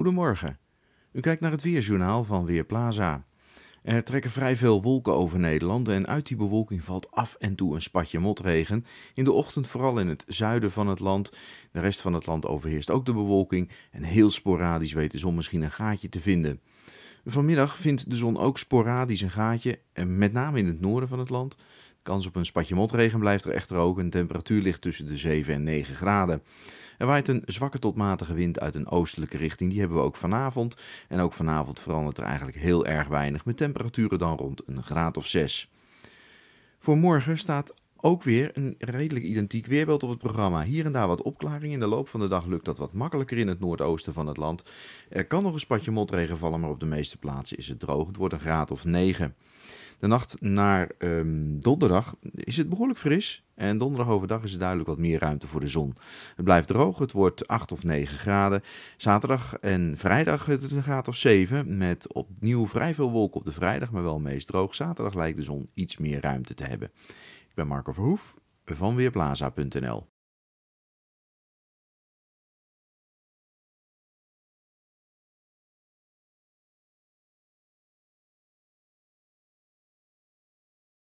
Goedemorgen. U kijkt naar het Weerjournaal van Weerplaza. Er trekken vrij veel wolken over Nederland en uit die bewolking valt af en toe een spatje motregen. In de ochtend vooral in het zuiden van het land. De rest van het land overheerst ook de bewolking en heel sporadisch weet de zon misschien een gaatje te vinden. Vanmiddag vindt de zon ook sporadisch een gaatje, en met name in het noorden van het land. Kans op een spatje motregen blijft er echter ook. Een temperatuur ligt tussen de 7 en 9 graden. Er waait een zwakke tot matige wind uit een oostelijke richting. Die hebben we ook vanavond. En ook vanavond verandert er eigenlijk heel erg weinig. Met temperaturen dan rond een graad of 6. Voor morgen staat ook weer een redelijk identiek weerbeeld op het programma. Hier en daar wat opklaring. In de loop van de dag lukt dat wat makkelijker in het noordoosten van het land. Er kan nog een spatje motregen vallen, maar op de meeste plaatsen is het droog. Het wordt een graad of 9. De nacht naar ehm, donderdag is het behoorlijk fris. En donderdag overdag is er duidelijk wat meer ruimte voor de zon. Het blijft droog, het wordt 8 of 9 graden. Zaterdag en vrijdag het een graad of 7. Met opnieuw vrij veel wolken op de vrijdag, maar wel meest droog. Zaterdag lijkt de zon iets meer ruimte te hebben. Ik ben Marco Verhoef van Weerplaza.nl